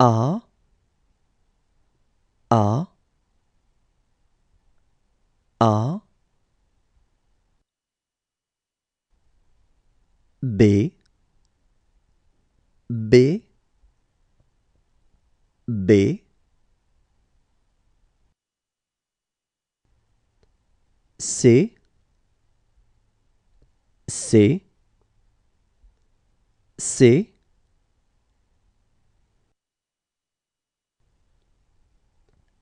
A A A B B B C C C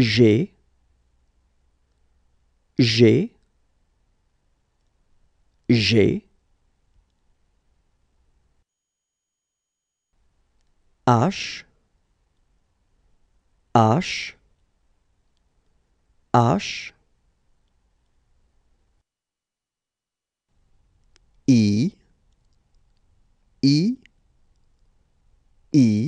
G G G H H H I I I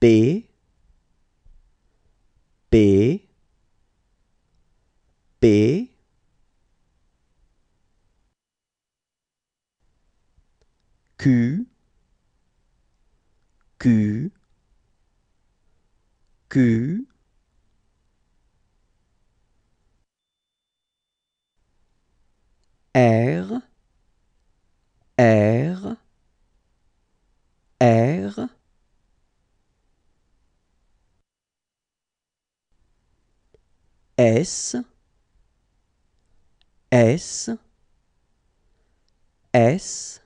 B B B Q Q Q R R S, S, S,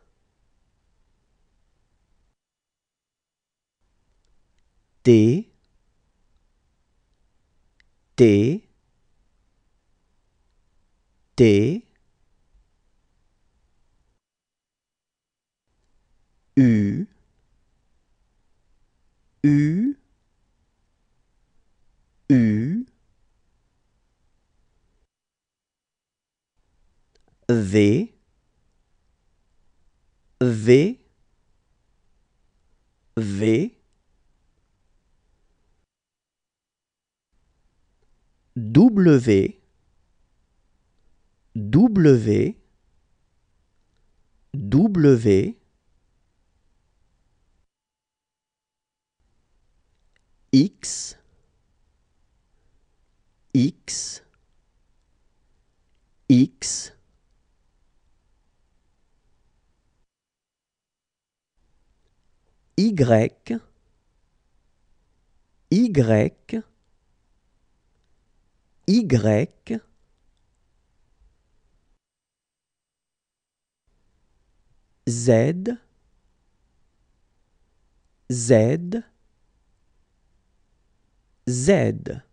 D, D, D, V V V W W W X X X Y, Y, Y, Z, Z, Z.